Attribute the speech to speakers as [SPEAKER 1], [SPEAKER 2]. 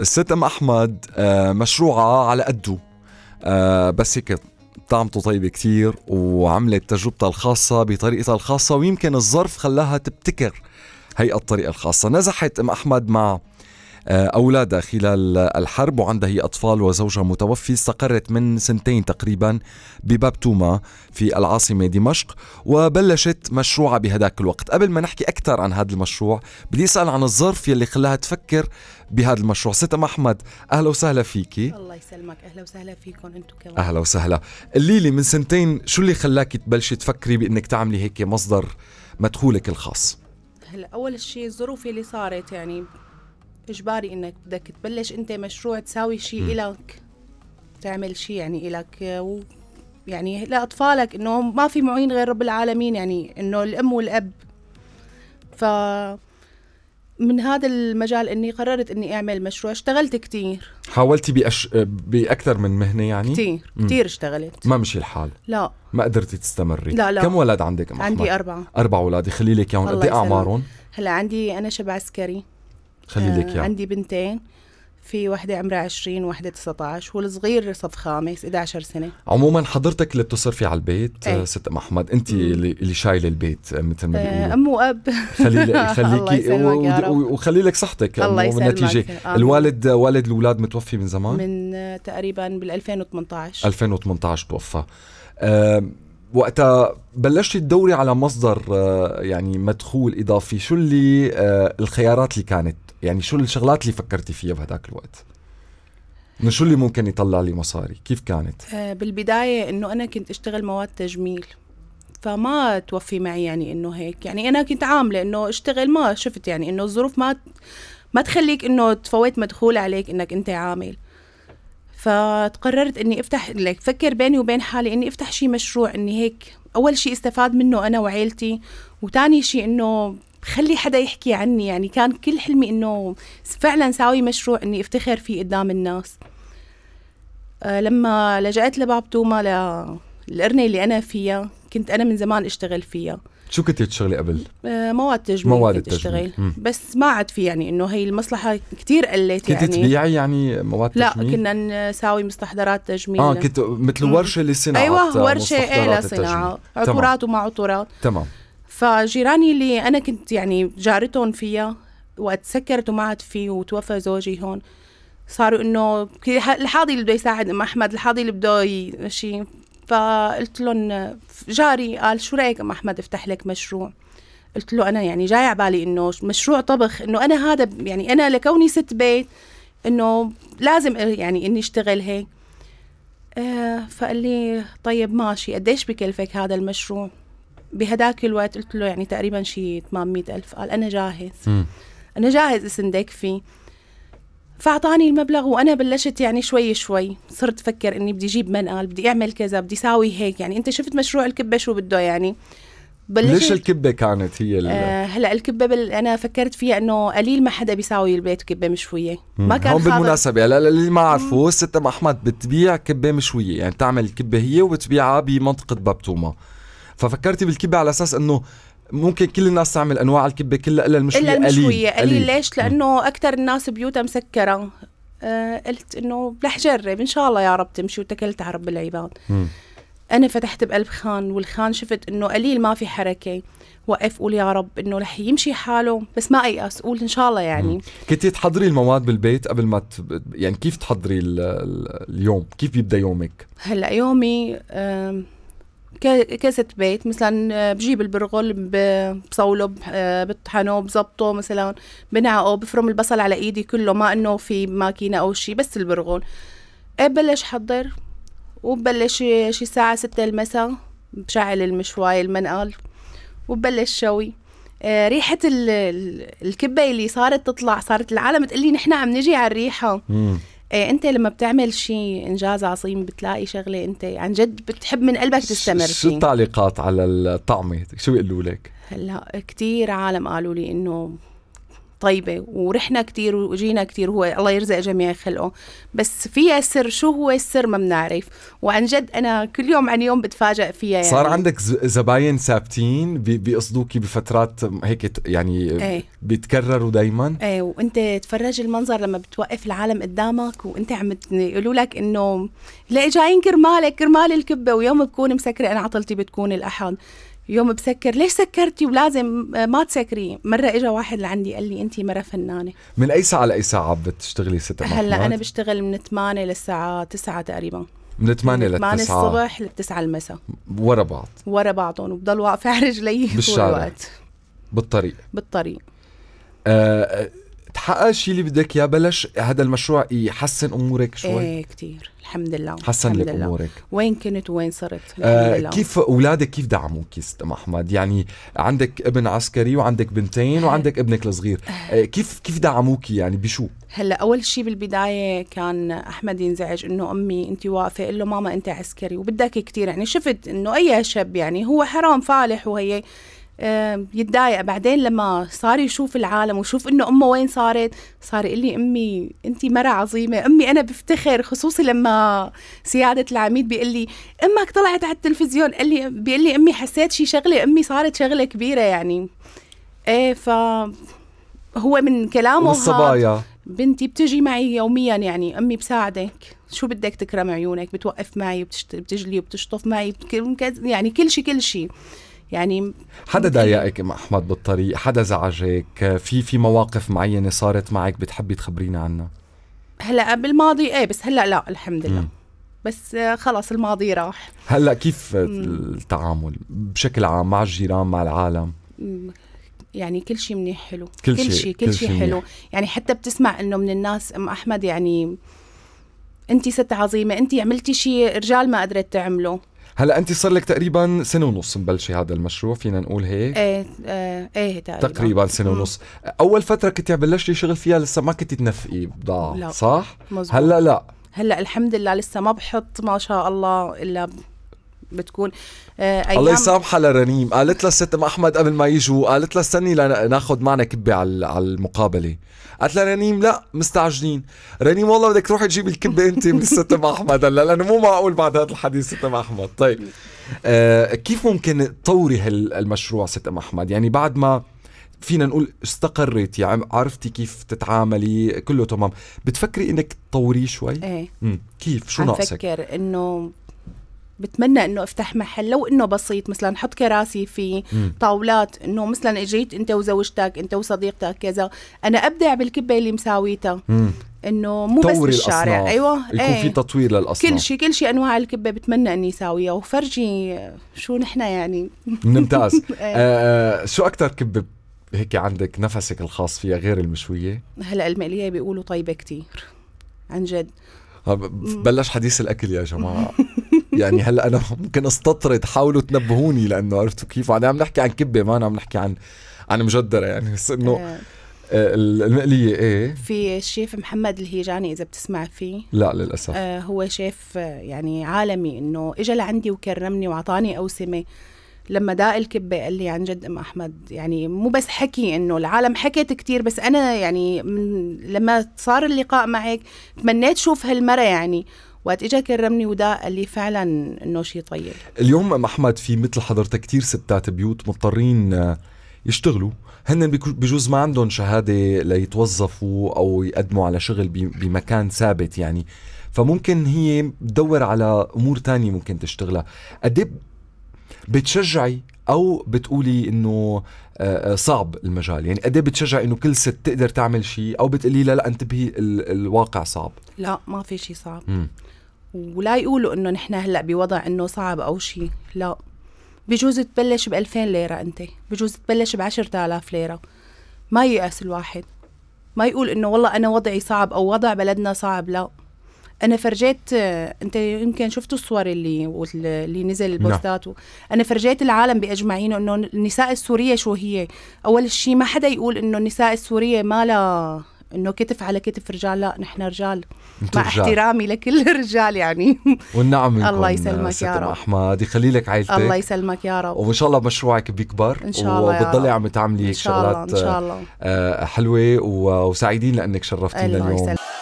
[SPEAKER 1] الست ام احمد آه، مشروعها على قده آه، بس هيك طعمته طيبة كتير وعملت تجربتها الخاصة بطريقتها الخاصة ويمكن الظرف خلاها تبتكر هي الطريقة الخاصة نزحت ام احمد مع آه، أولادها خلال الحرب وعندها هي أطفال وزوجها متوفي استقرت من سنتين تقريبا بباب توما في العاصمة دمشق وبلشت مشروعها بهداك الوقت قبل ما نحكي أكثر عن هذا المشروع بدي أسأل عن الظرف يلي خلاها تفكر بهذا المشروع ست أم أحمد أهلا وسهلا فيكي
[SPEAKER 2] الله يسلمك أهلا وسهلا فيكم أنتو كمان
[SPEAKER 1] أهلا وسهلا الليلي من سنتين شو اللي خلاكي تبلشي تفكري بأنك تعملي هيك مصدر مدخولك الخاص
[SPEAKER 2] هلا اول شيء الظروف اللي صارت يعني اجباري انك بدك تبلش انت مشروع تساوي شيء إلك تعمل شيء يعني إلك و يعني لاطفالك انه ما في معين غير رب العالمين يعني انه الام والاب ف من هذا المجال اني قررت اني اعمل مشروع اشتغلت كثير
[SPEAKER 1] حاولتي بأش... باكثر من مهنه يعني كثير كثير
[SPEAKER 2] اشتغلت
[SPEAKER 1] ما مشي الحال لا ما قدرتي تستمري لا لا كم ولد عندك عندي اربعه اربع اولاد خلي لك اياهم قد إيه اعمارهم
[SPEAKER 2] هلا عندي انا شب عسكري
[SPEAKER 1] خلي لك آه عندي
[SPEAKER 2] بنتين في وحدة عمرها 20 وحدة 19 والصغير صف خامس 11 سنة
[SPEAKER 1] عموما حضرتك اللي بتصرفي على البيت آه، أي. ست ام احمد انت اللي, شايلة البيت آه، مثل ما آه، بيقولوا
[SPEAKER 2] ام واب خلي خليكي
[SPEAKER 1] وخلي لك صحتك الله يسلمك الوالد والد الاولاد متوفي من زمان
[SPEAKER 2] من تقريبا بال 2018
[SPEAKER 1] 2018 توفى أه وقتها بلشتي تدوري على مصدر يعني مدخول اضافي شو اللي الخيارات اللي كانت يعني شو الشغلات اللي فكرتي فيها بهداك الوقت انه شو اللي ممكن يطلع لي مصاري كيف كانت
[SPEAKER 2] آه بالبدايه انه انا كنت اشتغل مواد تجميل فما توفي معي يعني انه هيك يعني انا كنت عامله انه اشتغل ما شفت يعني انه الظروف ما ما تخليك انه تفوت مدخول عليك انك انت عامل فتقررت اني افتح لك فكر بيني وبين حالي اني افتح شي مشروع اني هيك اول شي استفاد منه انا وعيلتي وتاني شي انه خلي حدا يحكي عني يعني كان كل حلمي انه فعلا ساوي مشروع اني افتخر فيه قدام الناس أه لما لجأت لباب توما للقرنة اللي أنا فيها كنت أنا من زمان أشتغل فيها
[SPEAKER 1] شو كنت تشتغلي قبل؟
[SPEAKER 2] أه مواد تجميل مواد كنت أشتغل بس ما عاد في يعني إنه هي المصلحة كتير قلت كنت يعني كنت تبيعي
[SPEAKER 1] يعني مواد تجميل؟ لا
[SPEAKER 2] كنا نساوي مستحضرات تجميل اه كنت
[SPEAKER 1] مثل ورشة لصناعة أيوه ورشة إيه لصناعة عطورات وما عطورات تمام
[SPEAKER 2] فجيراني اللي انا كنت يعني جارتهم فيها وقت سكرت وما عاد فيه وتوفى زوجي هون صاروا انه الحاضي اللي بده يساعد ام احمد الحاضي اللي بده شيء فقلت لهم جاري قال شو رايك ام احمد افتح لك مشروع قلت له انا يعني جاي على بالي انه مشروع طبخ انه انا هذا يعني انا لكوني ست بيت انه لازم يعني اني اشتغل هيك آه، فقال لي طيب ماشي قديش بكلفك هذا المشروع بهداك الوقت قلت له يعني تقريبا شي 800 ألف قال أنا جاهز م. أنا جاهز اسندك فيه فأعطاني المبلغ وأنا بلشت يعني شوي شوي صرت أفكر إني بدي أجيب منقل بدي أعمل كذا بدي أساوي هيك يعني أنت شفت مشروع الكبة شو بده يعني بلشت ليش
[SPEAKER 1] الكبة كانت هي اللي آه
[SPEAKER 2] هلا الكبة بل أنا فكرت فيها إنه قليل ما حدا بيساوي البيت كبة مشوية ما كان هون بالمناسبة
[SPEAKER 1] هلا اللي ما عرفوا ست أم أحمد بتبيع كبة مشوية يعني تعمل الكبة هي وبتبيعها بمنطقة بابتوما ففكرتي بالكبه على اساس انه ممكن كل الناس تعمل انواع الكبه كلها الا المشويه الا المشويه قليل, قليل. ليش؟
[SPEAKER 2] لانه اكثر الناس بيوتها مسكره آه قلت انه رح جرب ان شاء الله يا رب تمشي على رب العباد م. انا فتحت بقلب خان والخان شفت انه قليل ما في حركه وقف قول يا رب انه رح يمشي حاله بس ما ايأس قول ان شاء الله يعني
[SPEAKER 1] كنت تحضري المواد بالبيت قبل ما ت... يعني كيف تحضري ال... اليوم كيف بيبدا يومك
[SPEAKER 2] هلا يومي آه كاسة بيت مثلا آه، بجيب البرغل بصوله آه، بطحنه بظبطه مثلا بنعقه بفرم البصل على ايدي كله ما انه في ماكينة او شي بس البرغل ببلش إيه، حضر وببلش شي ساعة ستة المساء بشعل المشواي المنقل وببلش شوي آه، ريحة الكبة اللي صارت تطلع صارت العالم تقلي نحن عم نجي على الريحة إيه انت لما بتعمل شيء انجاز عظيم بتلاقي شغله انت عن جد بتحب من قلبك تستمر فيه شو
[SPEAKER 1] التعليقات على الطعمه شو بيقولوا لك
[SPEAKER 2] هلا كثير عالم قالوا لي انه طيبة ورحنا كتير وجينا كتير هو الله يرزق جميع خلقه بس فيها سر شو هو السر ما بنعرف وعن جد أنا كل يوم عن يوم بتفاجأ فيها يعني. صار
[SPEAKER 1] عندك زباين ثابتين بيقصدوكي بفترات هيك يعني إيه. بيتكرروا دايما
[SPEAKER 2] ايه وانت تفرج المنظر لما بتوقف العالم قدامك وانت عم يقولوا لك انه لا جايين كرمالك كرمال الكبه ويوم بكون مسكره انا عطلتي بتكون الاحد يوم بسكر ليش سكرتي ولازم ما تسكري مره اجى واحد لعندي قال لي انت مره فنانه
[SPEAKER 1] من اي ساعه لاي ساعه بتشتغلي ست هلا انا
[SPEAKER 2] بشتغل من 8 للساعه 9 تقريبا
[SPEAKER 1] من 8 ل 9 الصبح
[SPEAKER 2] ل 9 المساء ورا بعض ورا بعضهم وبضل واقفه على رجلي بالشارع بالوقت بالطريق بالطريق
[SPEAKER 1] آه, آه، تحقق الشيء اللي بدك اياه بلش هذا المشروع يحسن امورك شوي ايه
[SPEAKER 2] كثير الحمد لله حسن الحمد لك لله. امورك وين كنت وين صرت آه لله. كيف
[SPEAKER 1] اولادك كيف دعموك يا احمد يعني عندك ابن عسكري وعندك بنتين وعندك ابنك الصغير آه كيف كيف دعموك يعني بشو
[SPEAKER 2] هلا اول شيء بالبدايه كان احمد ينزعج انه امي انت واقفه قال له ماما انت عسكري وبدك كثير يعني شفت انه اي شاب يعني هو حرام فالح وهي يتضايق بعدين لما صار يشوف العالم وشوف انه امه وين صارت صار يقول لي امي انت مرة عظيمة امي انا بفتخر خصوصي لما سيادة العميد بيقول لي امك طلعت على التلفزيون قال لي بيقول لي امي حسيت شي شغلة امي صارت شغلة كبيرة يعني ايه ف هو من كلامه الصبايا بنتي بتجي معي يوميا يعني امي بساعدك شو بدك تكرم عيونك بتوقف معي بتجلي وبتشطف معي يعني كل شيء كل شيء يعني حدا ضايقك
[SPEAKER 1] ام احمد بالطريق حدا زعجك في في مواقف معينه صارت معك بتحبي تخبرينا عنها
[SPEAKER 2] هلا بالماضي ايه بس هلا لا الحمد لله م. بس آه، خلص الماضي راح
[SPEAKER 1] هلا كيف م. التعامل بشكل عام مع الجيران مع العالم
[SPEAKER 2] يعني كل شيء منيح حلو كل, كل شيء كل شيء حلو منيح. يعني حتى بتسمع انه من الناس ام احمد يعني انت ست عظيمه انت عملتي شيء الرجال ما قدرت تعمله
[SPEAKER 1] هلا انت صار لك تقريبا سنه ونص مبلشه هذا المشروع فينا نقول هيك
[SPEAKER 2] ايه ايه, ايه تقريبا تقريبا
[SPEAKER 1] سنه ونص اول فتره كنت عم بلشتي شغل فيها لسه ما كنت تنفقي بضاعه صح مزبوط. هلا لا
[SPEAKER 2] هلا الحمد لله لسه ما بحط ما شاء الله الا بتكون آه، ايام الله
[SPEAKER 1] يسامحها لرنيم قالت لها الست ام احمد قبل ما يجوا قالت لها استني لناخذ معنا كبه على المقابله قالت لها رنيم لا مستعجلين رنيم والله بدك تروحي تجيبي الكبه انت من الست ام احمد هلا لانه مو معقول بعد هذا الحديث ست ام احمد طيب آه كيف ممكن تطوري هالمشروع ست ام احمد يعني بعد ما فينا نقول استقريتي يعني عرفتي كيف تتعاملي كله تمام بتفكري انك تطوريه شوي ايه كيف شو ناقصك
[SPEAKER 2] بفكر انه بتمنى انه افتح محل لو انه بسيط مثلا حط كراسي فيه طاولات انه مثلا اجيت انت وزوجتك انت وصديقتك كذا انا ابدع بالكبه اللي مساويتها انه مو بس بالشارع ايوه يكون ايه. في
[SPEAKER 1] تطوير للاصناف كل شيء
[SPEAKER 2] كل شيء انواع الكبه بتمنى اني اساويها وفرجي شو نحن يعني ممتاز ايه. آه
[SPEAKER 1] شو اكثر كبه هيك عندك نفسك الخاص فيها غير المشويه
[SPEAKER 2] هلا المقليه بيقولوا طيبه كتير عن جد
[SPEAKER 1] بلش حديث الاكل يا جماعه يعني هلا انا ممكن استطرد حاولوا تنبهوني لانه عرفتوا كيف وبعدين عم نحكي عن كبه ما عم نحكي عن عن مجدره يعني بس انه آه. آه، المقلية ايه
[SPEAKER 2] في الشيف محمد الهيجاني اذا بتسمع فيه
[SPEAKER 1] لا للاسف آه
[SPEAKER 2] هو شيف آه، يعني عالمي انه اجى لعندي وكرمني واعطاني اوسمه لما داق الكبه قال لي عن جد ام احمد يعني مو بس حكي انه العالم حكت كثير بس انا يعني من لما صار اللقاء معك تمنيت شوف هالمره يعني وقت اجى كرمني ودا قال لي فعلا انه شيء طيب
[SPEAKER 1] اليوم ام احمد في مثل حضرتك كثير ستات بيوت مضطرين آه، يشتغلوا هن بجوز ما عندهم شهاده ليتوظفوا او يقدموا على شغل بمكان ثابت يعني فممكن هي بتدور على امور تانية ممكن تشتغلها قد إيه بتشجعي او بتقولي انه آه، آه، صعب المجال يعني قد إيه بتشجع انه كل ست تقدر تعمل شيء او بتقولي لا لا انتبهي الواقع صعب لا
[SPEAKER 2] ما في شيء صعب مم. ولا يقولوا انه نحن هلا بوضع انه صعب او شيء لا بجوز تبلش ب 2000 ليره انت بجوز تبلش ب 10000 ليره ما ييأس الواحد ما يقول انه والله انا وضعي صعب او وضع بلدنا صعب لا انا فرجيت انت يمكن شفتوا الصور اللي اللي نزل البوستات نعم. انا فرجيت العالم باجمعين انه النساء السوريه شو هي اول شيء ما حدا يقول انه النساء السوريه ما لها انه كتف على كتف رجال لا نحن رجال مع رجال. احترامي لكل الرجال يعني
[SPEAKER 1] والنعم الله يسلمك يا رب احمد يخلي لك عائلتك الله
[SPEAKER 2] يسلمك يا رب وان
[SPEAKER 1] شاء الله مشروعك بيكبر ان شاء الله وبتضلي عم تعملي شغلات إن شاء الله. إن شاء الله. حلوه وسعيدين لانك شرفتينا اليوم يسلم.